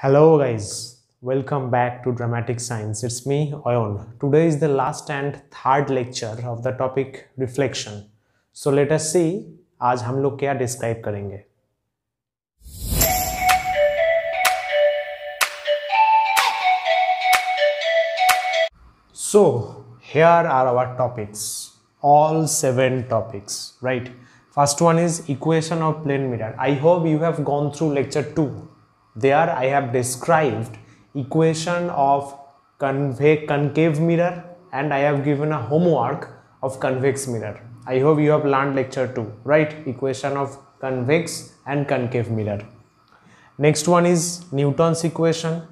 Hello guys, welcome back to Dramatic Science. It's me, Oyon. Today is the last and third lecture of the topic reflection. So let us see आज हम लोग क्या So here are our topics, all seven topics, right? First one is equation of plane mirror. I hope you have gone through lecture 2 there I have described equation of concave mirror and I have given a homework of convex mirror. I hope you have learned lecture 2, right? Equation of convex and concave mirror. Next one is Newton's equation.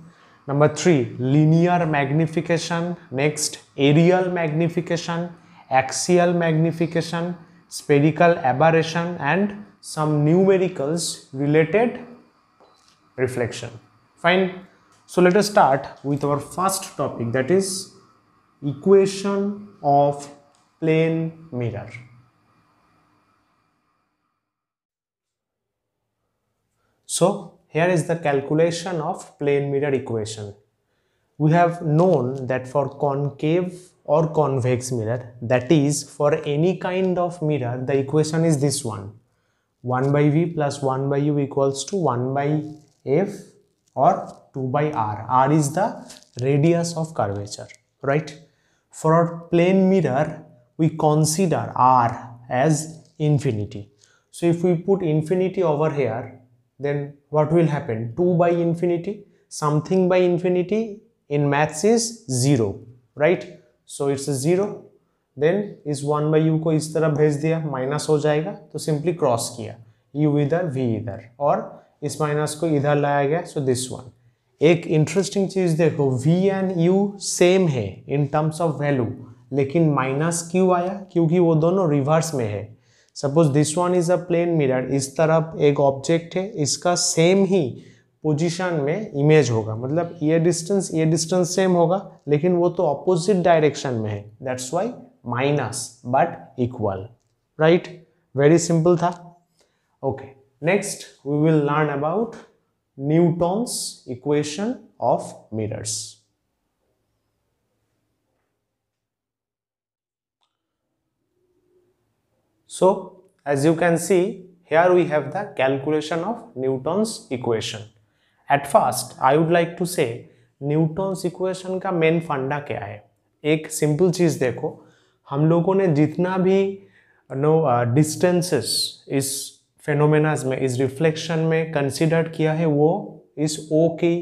Number 3, linear magnification. Next, aerial magnification, axial magnification, spherical aberration and some numericals related reflection fine so let us start with our first topic that is equation of plane mirror so here is the calculation of plane mirror equation we have known that for concave or convex mirror that is for any kind of mirror the equation is this one 1 by v plus 1 by u equals to 1 by f or 2 by r. r is the radius of curvature, right? For a plane mirror, we consider r as infinity. So if we put infinity over here, then what will happen? 2 by infinity, something by infinity in maths is 0, right? So it's a 0. Then इस one by u को इस तरह भेज दिया minus हो जाएगा तो simply cross किया यू इधर वी इधर और इस माइनस को इधर लाया गया सो दिस वन एक इंटरेस्टिंग चीज देखो v एंड u सेम है इन टर्म्स ऑफ वैल्यू लेकिन माइनस क्यू आया क्योंकि वो दोनों रिवर्स में है suppose this one is a plane mirror इस तरफ एक ऑब्जेक्ट है इसका सेम ही पोजीशन में इमेज होगा मतलब ये डिस्टेंस ये डिस्टेंस सेम होगा लेकिन वो तो अपोजिट डायरेक्शन में है that's why minus but equal right very simple था okay okay. next we will learn about Newton's equation of mirrors. So as you can see here we have the calculation of Newton's equation. At first I would like to say Newton's equation का main फंडा क्या है एक simple चीज़ देखो हम लोगों ने जितना भी नो डिस्टेंसेस इस फेनोमेनाज में इस रिफ्लेक्शन में कंसिडर्ड किया है वो इस ओ की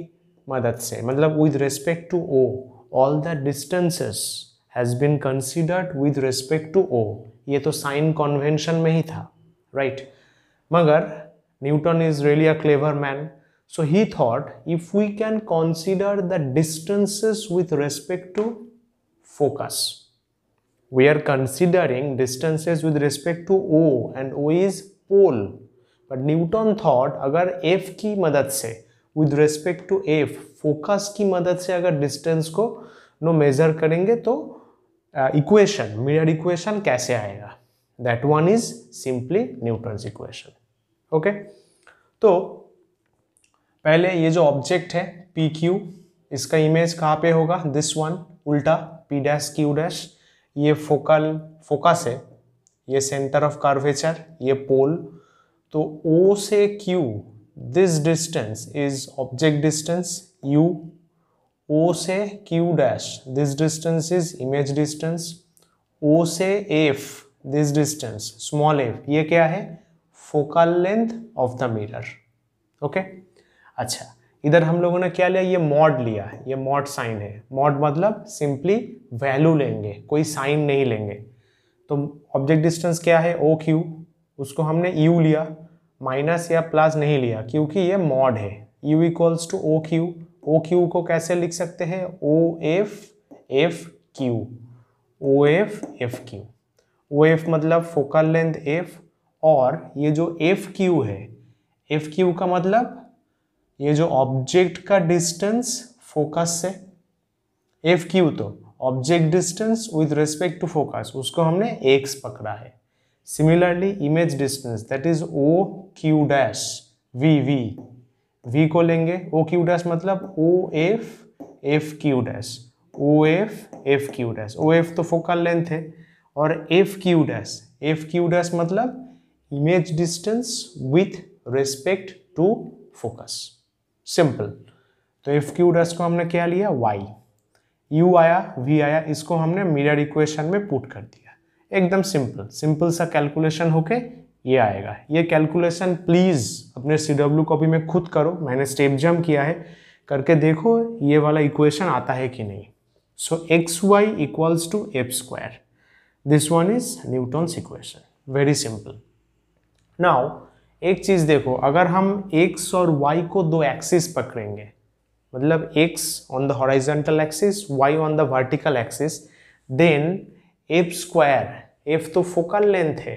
मदद से मतलब with respect to O all the distances has been considered with respect to O ये तो साइन कॉन्वेंशन में ही था राइट right? मगर Newton is really a clever man so he thought if we can consider the distances with respect to focus we are considering distances with respect to O and O is pole but Newton thought अगर F की मदद से with respect to F focus की मदद से अगर distance को no major करेंगे तो इक्वेशन मिरर इक्वेशन कैसे आएगा that one is simply Newton's equation okay तो पहले ये जो ऑब्जेक्ट है पी क्यू इसका इमेज कहाँ पे होगा दिस वन उल्टा पी डैश क्यू डैश ये फोकल फोकस है ये सेंटर ऑफ कर्वेचर ये पोल तो ओ से Q this distance is object distance u O से Q dash this distance is image distance O से F this distance small F ये क्या है focal length of the mirror okay अच्छा इधर हम लोगों ने क्या लिया ये मॉड लिया है ये मॉड साइन है मॉड मतलब सिंपली वैल्यू लेंगे कोई साइन नहीं लेंगे तो ऑब्जेक्ट डिस्टेंस क्या है ओ क्यू उसको हमने यू लिया माइनस या प्लस नहीं लिया क्योंकि ये मॉड है u equals to O Q O Q को कैसे लिख सकते हैं O F F Q O F F Q O F मतलब फोकल लेंथ एफ और ये जो एफ क्यू है एफ क्यू का मतलब ये जो ऑब्जेक्ट का डिस्टेंस फोकस से एफ क्यू तो object distance with respect to focus उसको हमने एक्स पकड़ा है similarly image distance that is O Q dash we we v को लेंगे ओ क्यू डैश मतलब O F F Q dash O F F Q dash O F तो focal length है और F Q dash F Q dash मतलब image distance with respect to focus simple तो F Q dash को हमने क्या लिया वाई u आया v आया इसको हमने मिरर इक्वेशन में पुट कर दिया एकदम सिंपल सिंपल सा कैलकुलेशन होके ये आएगा ये कैलकुलेशन प्लीज़ अपने सी डब्ल्यू कॉपी में खुद करो मैंने स्टेप जम किया है करके देखो ये वाला इक्वेशन आता है कि नहीं so x y equals to f square this one is Newton's equation very simple now एक चीज़ देखो अगर हम एक्स और वाई को दो एक्सिस पकड़ेंगे मतलब x on the horizontal axis y on the vertical axis then f square f तो फोकल लेंथ है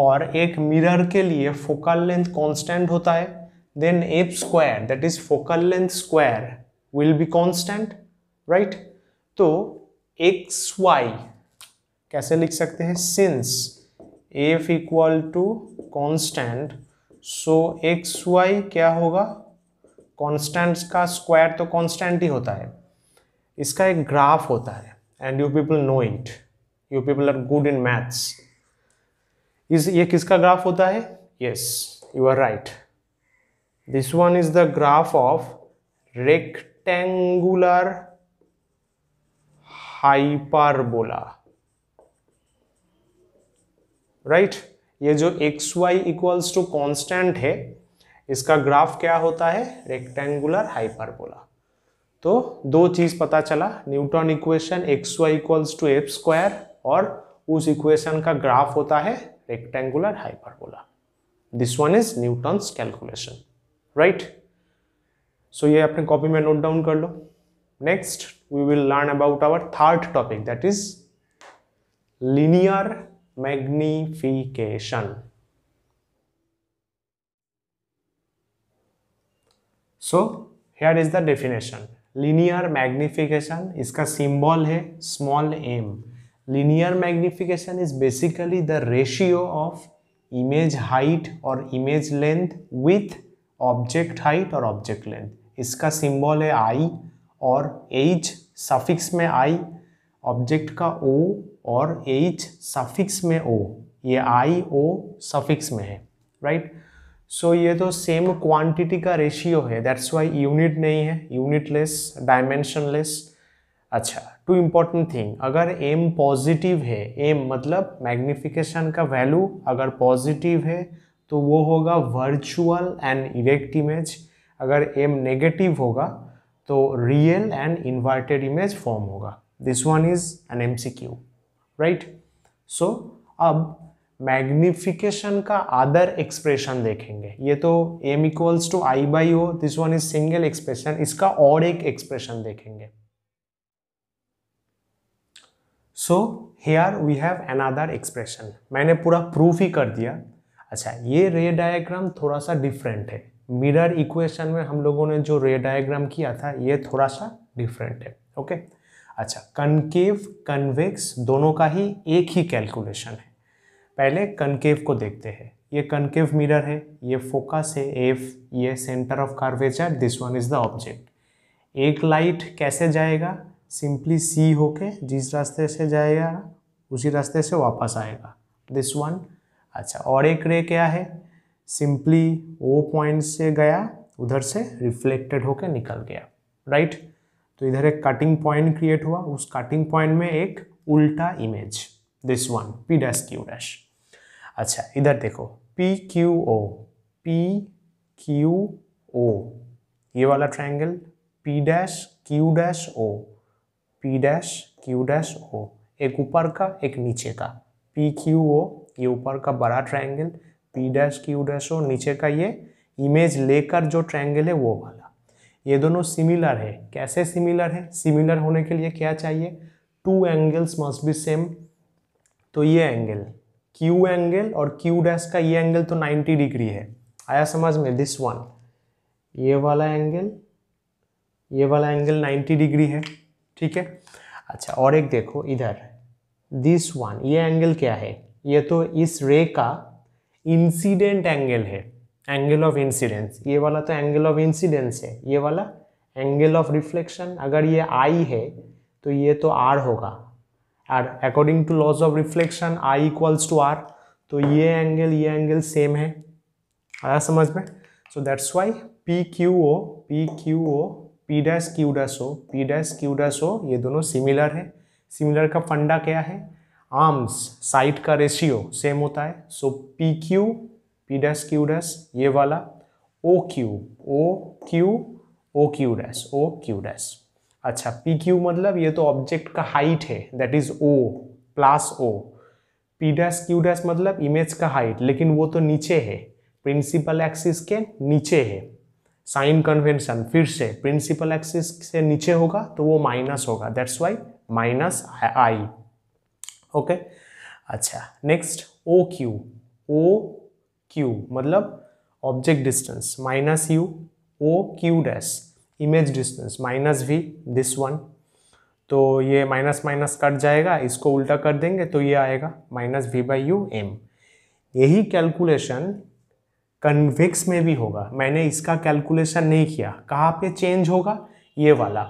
और एक मिरर के लिए फोकल लेंथ कांस्टेंट होता है then f square that is focal length square will be constant right तो x y कैसे लिख सकते हैं since f equal to constant so x y क्या होगा कॉन्स्टेंट्स का स्क्वायर तो कॉन्स्टेंट ही होता है इसका एक ग्राफ होता है and you people know it you people are good in maths इस ये किसका ग्राफ होता है yes you are right this one is the graph of rectangular hyperbola right ये जो x y equals to constant है इसका ग्राफ क्या होता है रेक्टेंगुलर हाइपरबोला तो दो चीज पता चला Newton equation x y equals to f square और उस इक्वेशन का ग्राफ होता है rectangular hyperbola this one is Newton calculation right so ये अपने कॉपी में नोट डाउन कर लो next we will learn about our third topic that is linear magnification so here is the definition linear magnification इसका symbol है small m linear magnification is basically the ratio of image height और image length with object height और object length इसका symbol है I और H suffix में I object का ओ और एच सफिक्स में ओ ये आई ओ सफिक्स में है राइट right? सो so, ये तो सेम क्वांटिटी का रेशियो है दैट्स वाई यूनिट नहीं है यूनिटलेस डायमेंशनलेस अच्छा टू इम्पॉर्टेंट थिंग अगर एम पॉजिटिव है एम मतलब मैग्निफिकेशन का वैल्यू अगर पॉजिटिव है तो वो होगा वर्चुअल एंड इरेक्ट इमेज अगर एम नेगेटिव होगा तो real and inverted image form होगा this one is an M C Q right so अब मैग्निफिकेशन का अदर एक्सप्रेशन देखेंगे ये तो M equals to I by O this one is single expression इसका और एक एक्सप्रेशन देखेंगे so here we have another expression मैंने पूरा प्रूफ ही कर दिया अच्छा ये रे डायग्राम थोड़ा सा डिफरेंट है मिरर इक्वेशन में हम लोगों ने जो रे डायग्राम किया था ये थोड़ा सा डिफरेंट है ओके अच्छा कनकेव कन्वेक्स दोनों का ही एक ही कैलकुलेशन है पहले कनकेव को देखते हैं ये कनकेव मिरर है ये फोकस है एफ ये centre of curvature this one is the object एक लाइट कैसे जाएगा सिंपली सी होके जिस रास्ते से जाएगा उसी रास्ते से वापस आएगा दिस वन अच्छा और एक रे क्या है सिंपली ओ पॉइंट से गया उधर से रिफ्लेक्टेड होके निकल गया राइट right? तो इधर एक कटिंग पॉइंट क्रिएट हुआ उस कटिंग पॉइंट में एक उल्टा image this one P dash Q dash अच्छा इधर देखो P Q O P Q O ये वाला triangle P dash Q dash O P dash Q dash O एक ऊपर का एक नीचे का पी क्यू ओ ये ऊपर का बड़ा triangle P dash Q dash O नीचे का ये इमेज लेकर जो ट्राइंगल है वो वाला ये दोनों सिमिलर है कैसे सिमिलर है सिमिलर होने के लिए क्या चाहिए two angles must be same तो ये एंगल क्यू एंगल और क्यू डैश का ये एंगल तो 90 डिग्री है आया समझ में दिस वन ये वाला एंगल ये वाला एंगल 90 डिग्री है ठीक है अच्छा और एक देखो इधर दिस वन ये एंगल क्या है ये तो इस रे का इंसिडेंट एंगल है एंगल ऑफ इंसिडेंस ये वाला तो एंगल ऑफ इंसिडेंस है ये वाला एंगल ऑफ रिफ्लेक्शन अगर ये आई है तो ये तो आर होगा और according to laws of reflection I equals to R तो ये एंगल ये एंगल सेम है आया समझ में so that's why P Q O P Q O P dash Q dash O P dash Q dash O ये दोनों similar है सिमिलर का फंडा क्या है आर्म्स साइड का रेशियो सेम होता है so P Q P dash Q dash ये वाला O Q O Q O Q dash O Q dash अच्छा पी क्यू मतलब ये तो ऑब्जेक्ट का हाइट है that is O plus O P dash Q dash मतलब इमेज का हाइट लेकिन वो तो नीचे है प्रिंसिपल एक्सिस के नीचे है साइन कन्वेंशन फिर से प्रिंसिपल एक्सिस से नीचे होगा तो वो माइनस होगा that's why minus I okay अच्छा next O Q O Q मतलब object distance minus U O Q dash image distance minus V this one तो ये माइनस माइनस कट जाएगा इसको उल्टा कर देंगे तो ये आएगा minus V by U M यही कैलकुलेशन कन्विक्स में भी होगा मैंने इसका कैलकुलेशन नहीं किया कहाँ पे चेंज होगा ये वाला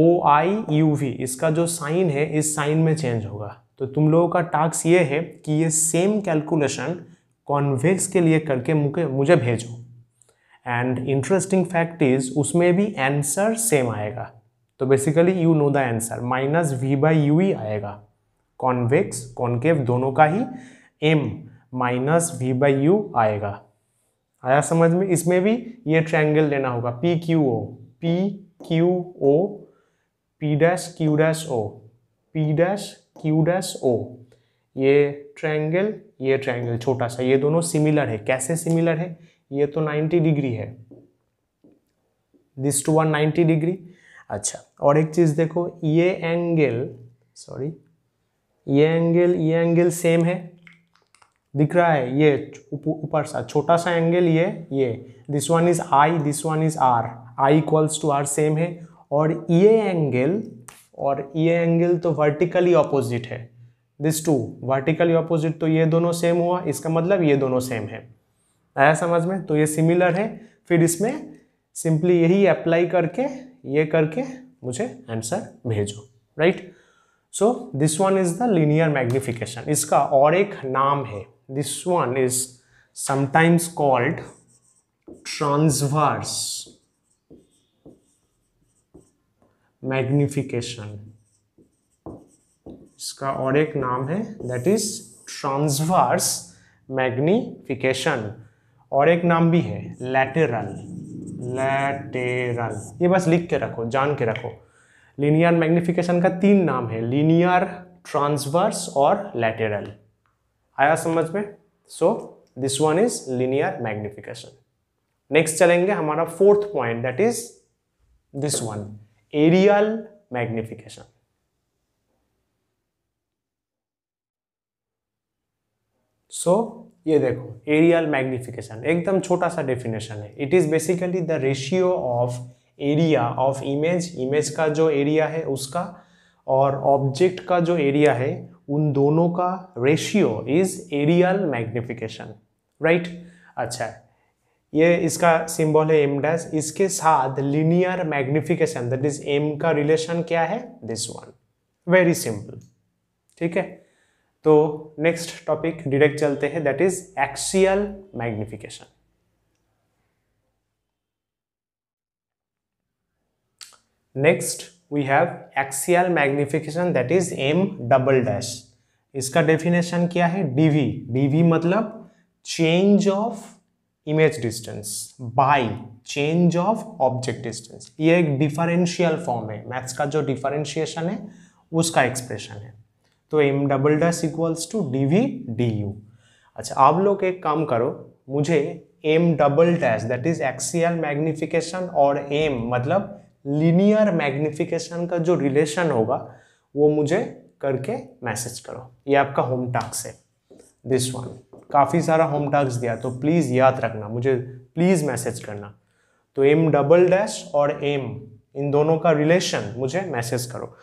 ओ आई यू वी इसका जो साइन है इस साइन में चेंज होगा तो तुम लोगों का टास्क ये है कि ये सेम कैलकुलेशन कॉन्वेक्स के लिए करके मुझे भेजो एंड इंटरेस्टिंग फैक्ट इज उसमें भी आंसर सेम आएगा तो basically you know the answer minus V by U ही आएगा कॉन्वेक्स कॉन्केव दोनों का ही M minus V by U आएगा आया समझ में इसमें भी ये ट्रायंगल लेना होगा P Q O P Q O P dash Q dash O P dash Q dash O ये ट्रायंगल ये ट्रायंगल छोटा सा ये दोनों सिमिलर है कैसे सिमिलर है ये तो 90 डिग्री है this too one ninety degree अच्छा और एक चीज़ देखो ये एंगल सॉरी ये एंगल ये एंगल सेम है दिख रहा है ये ऊपर सा छोटा सा एंगल ये ये this one is I this one is R I equals to R same है और ये एंगल और ये एंगल तो वर्टिकली ऑपोजिट है दिस टू वर्टिकली ऑपोजिट तो ये दोनों सेम हुआ इसका मतलब ये दोनों सेम है आया समझ में तो ये सिमिलर है फिर इसमें सिंपली यही अप्लाई करके ये करके मुझे आंसर भेजो right so this one is the linear magnification इसका और एक नाम है this one is sometimes called transverse magnification इसका और एक नाम है दैट इज ट्रांसवर्स मैग्निफिकेशन और एक नाम भी है लैटेरल लैटेरल ये बस लिख के रखो जान के रखो लिनियर मैग्निफिकेशन का तीन नाम है लिनियर ट्रांसवर्स और लैटेरल आया समझ में so this one is linear magnification next चलेंगे हमारा fourth point that is this one areal magnification so ये देखो एरियल मैग्निफिकेशन एकदम छोटा सा डेफिनेशन है it is basically the ratio of area of image image का जो एरिया है उसका और ऑब्जेक्ट का जो एरिया है उन दोनों का ratio is areal magnification right अच्छा ये इसका सिंबल है एम डैश इसके साथ linear magnification that is M का रिलेशन क्या है दिस वन वेरी सिंपल ठीक है तो नेक्स्ट टॉपिक डायरेक्ट चलते हैं that is axial magnification next we have axial magnification that is M double dash इसका डेफिनेशन क्या है डीवी डीवी मतलब change of image distance by change of object distance ये एक डिफरेंशियल फॉर्म है maths का जो डिफरेंशिएशन है उसका एक्सप्रेशन है तो M double dash equals to D V D U अच्छा आप लोग एक काम करो मुझे M double dash that is axial magnification और एम मतलब लीनियर मैग्निफिकेशन का जो रिलेशन होगा वो मुझे करके मैसेज करो ये आपका होम टास्क है दिस वन काफ़ी सारा होम टास्क दिया तो प्लीज़ याद रखना मुझे प्लीज़ मैसेज करना तो एम डबल डैश और एम इन दोनों का रिलेशन मुझे मैसेज करो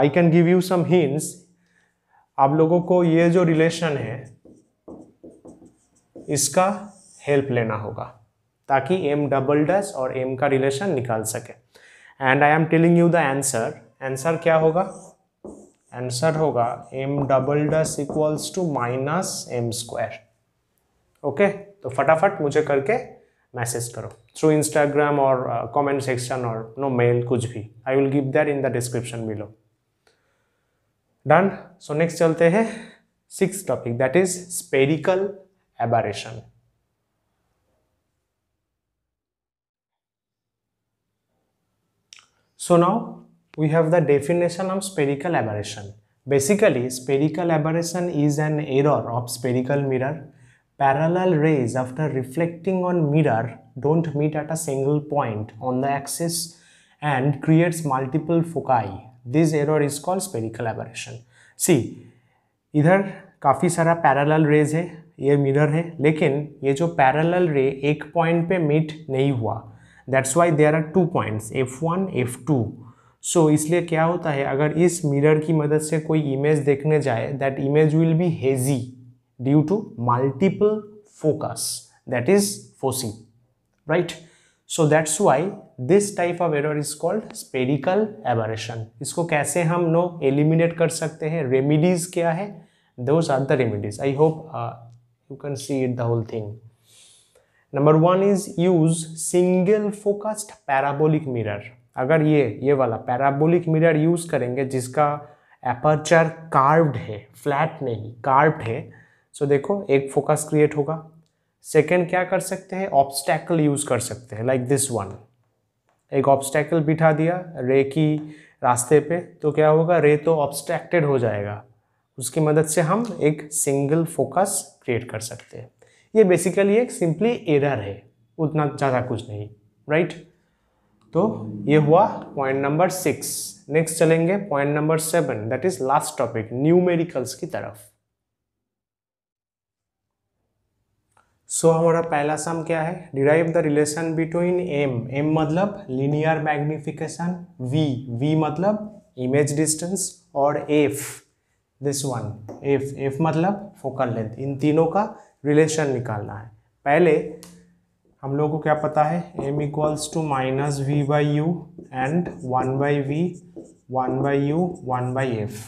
I can give you some hints आप लोगों को ये जो रिलेशन है इसका हेल्प लेना होगा ताकि एम डबल डस और एम का रिलेशन निकाल सके and I am telling you the answer answer क्या होगा आंसर होगा M double dash equals to minus M square okay तो फटाफट मुझे करके मैसेज करो थ्रू इंस्टाग्राम और कमेंट सेक्शन और नो मेल कुछ भी I will give that in the description below Done. Done so next चलते हैं six sixth topic, that is, spherical aberration. so now we have the definition of spherical aberration basically spherical aberration is an error of spherical mirror parallel rays after reflecting on mirror don't meet at a single point on the axis and creates multiple foci this error is called spherical aberration see इधर काफ़ी सारा parallel raise है ये mirror है लेकिन ये जो parallel रे एक पॉइंट पे मीट नहीं हुआ that's why there are two points F one F two so इसलिए क्या होता है अगर इस मिरर की मदद से कोई इमेज देखने जाए that image will be hazy due to multiple focus that is foci right so that's why this type of error is called spherical aberration इसको कैसे हम नो एलिमिनेट कर सकते हैं रेमिडीज क्या है those are the remedies I hope you can see it the whole thing number one is use single focused parabolic mirror अगर ये ये वाला पैराबोलिक मिरर यूज करेंगे जिसका एपर्चर कार्व्ड है फ्लैट नहीं कार्व्ड है सो so देखो एक फोकस क्रिएट होगा सेकेंड क्या कर सकते हैं ऑब्स्टैकल यूज़ कर सकते हैं लाइक दिस वन एक ऑब्स्टैकल बिठा दिया रे की रास्ते पे तो क्या होगा रे तो ऑब्स्ट्रैक्टेड हो जाएगा उसकी मदद से हम एक सिंगल फोकस क्रिएट कर सकते हैं ये बेसिकली एक सिंपली एरर है उतना ज़्यादा कुछ नहीं राइट तो ये हुआ पॉइंट नंबर सिक्स नेक्स्ट चलेंगे point number seven that is last topic numericals की तरफ सो so, हमारा पहला सम क्या है derive the relation between M M मतलब लीनियर मैग्निफिकेशन वी वी मतलब इमेज डिस्टेंस और F this one F F मतलब फोकल लेंथ इन तीनों का रिलेशन निकालना है पहले हम लोगों को क्या पता है M equals to minus V by U and one by V one by U one by F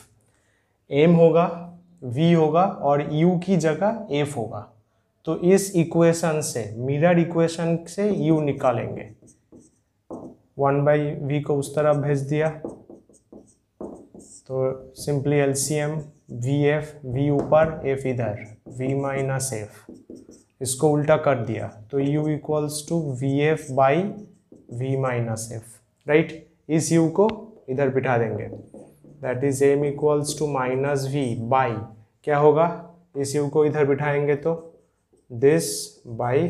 M होगा वी होगा और यू की जगह एफ होगा तो इस इक्वेशन से मिरर इक्वेशन से यू निकालेंगे वन बाई वी को उस तरफ भेज दिया तो simply L C M V F V ऊपर एफ इधर वी माइनस एफ इसको उल्टा कर दिया तो u equals to V F by V minus F right इस u को इधर बिठा देंगे that is M equals to minus V by क्या होगा इस u को इधर बिठाएंगे तो this by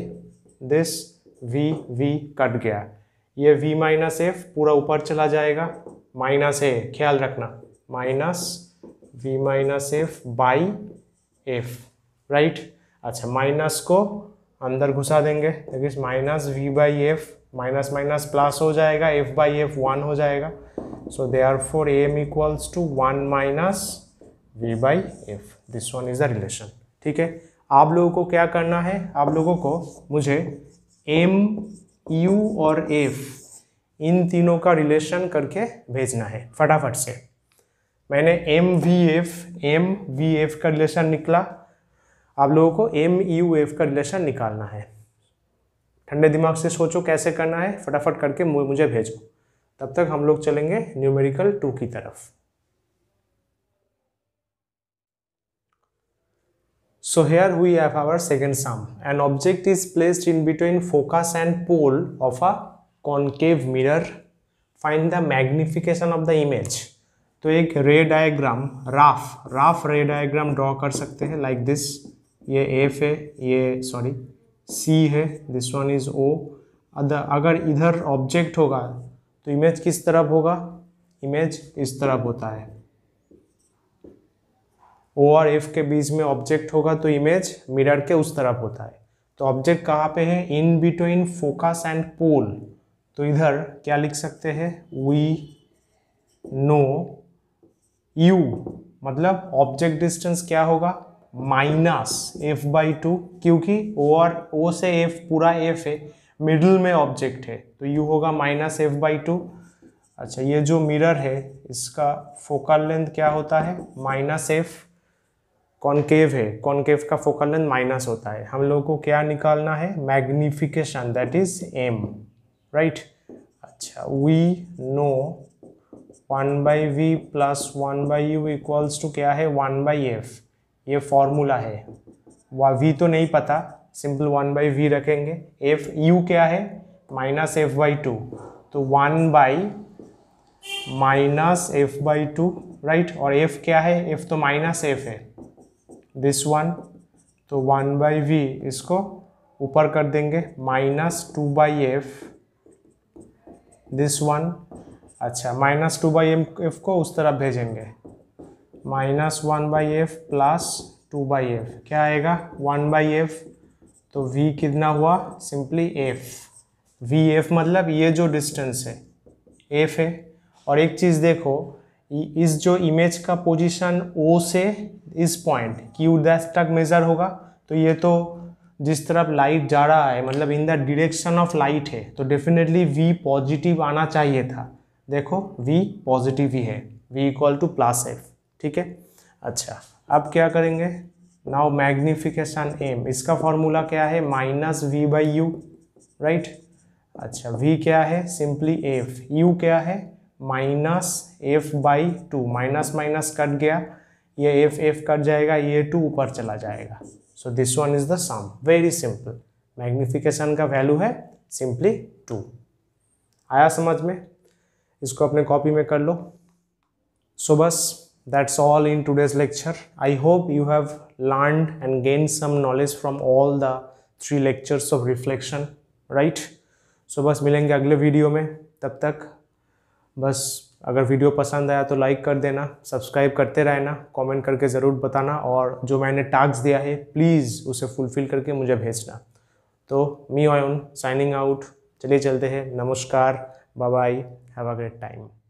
this V V cut गया ये v माइनस एफ पूरा ऊपर चला जाएगा माइनस है ख्याल रखना minus v minus F by F right अच्छा माइनस को अंदर घुसा देंगे देखिए minus V by F minus minus plus हो जाएगा एफ बाई एफ वन हो जाएगा so therefore M equals to one minus V by F this one is the relation ठीक है आप लोगों को क्या करना है आप लोगों को मुझे एम यू और एफ इन तीनों का रिलेशन करके भेजना है फटाफट से मैंने M V F M V F का रिलेशन निकला आप लोगों को एम यू एफ का रिलेशन निकालना है ठंडे दिमाग से सोचो कैसे करना है फटाफट करके मुझे भेजो तब तक हम लोग चलेंगे न्यूमेरिकल टू की तरफ So here we have our second sum. An object is placed in between focus and pole of a concave mirror. Find the magnification of the image. तो एक ray diagram rough rough ray diagram draw कर सकते हैं like this ये F है ये sorry C है this one is ओ अगर इधर ऑब्जेक्ट होगा तो इमेज किस तरफ होगा इमेज इस तरफ होता है ओ और एफ के बीच में ऑब्जेक्ट होगा तो इमेज मिरर के उस तरफ होता है तो ऑब्जेक्ट कहाँ पे है in between focus and pole तो इधर क्या लिख सकते हैं वी नो यू मतलब ऑब्जेक्ट डिस्टेंस क्या होगा माइनस एफ बाई टू क्योंकि ओ और ओ से एफ पूरा एफ है मिडल में ऑब्जेक्ट है तो यू होगा माइनस एफ बाई टू अच्छा ये जो मिरर है इसका फोकल लेंथ क्या होता है माइनस एफ कॉन्केव है कॉन्केव का फोकल लेंथ माइनस होता है हम लोगों को क्या निकालना है magnification that is M right अच्छा we know one by V plus one by U equals to क्या है वन बाई एफ ये फॉर्मूला है वह वी तो नहीं पता सिंपल वन बाई वी रखेंगे एफ यू क्या है माइनस एफ बाई टू तो one by minus F by to right और एफ क्या है एफ तो माइनस एफ है दिस वन तो वन बाई वी इसको ऊपर कर देंगे minus two by F this one अच्छा माइनस टू बाई एफ को उस तरफ भेजेंगे minus one by F plus two by F क्या आएगा वन बाई एफ तो v कितना हुआ सिंपली f वी एफ मतलब ये जो डिस्टेंस है f है और एक चीज़ देखो इस जो इमेज का पोजीशन ओ से इस पॉइंट क्यू डैश तक मेज़र होगा तो ये तो जिस तरफ लाइट जा रहा है मतलब in the direction of light है तो डेफिनेटली वी पॉजिटिव आना चाहिए था देखो वी पॉजिटिव ही है V equal to plus F ठीक है अच्छा अब क्या करेंगे नाउ मैग्निफिकेशन एम इसका फॉर्मूला क्या है minus V by U right अच्छा वी क्या है सिंपली एफ यू क्या है minus F by two minus minus cut गया ये एफ एफ कट जाएगा ये टू ऊपर चला जाएगा so this one is the sum very simple magnification का वैल्यू है सिंपली टू आया समझ में इसको अपने कॉपी में कर लो सो बस that's all in today's lecture I hope you have learn and gain some knowledge from all the three lectures of reflection right so बस मिलेंगे अगले वीडियो में तब तक बस अगर वीडियो पसंद आया तो लाइक कर देना सब्सक्राइब करते रहना कमेंट करके ज़रूर बताना और जो मैंने टास्क दिया है प्लीज़ उसे फुलफ़िल करके मुझे भेजना तो मी ऑन साइनिंग आउट चलिए चलते हैं नमस्कार bye have a great time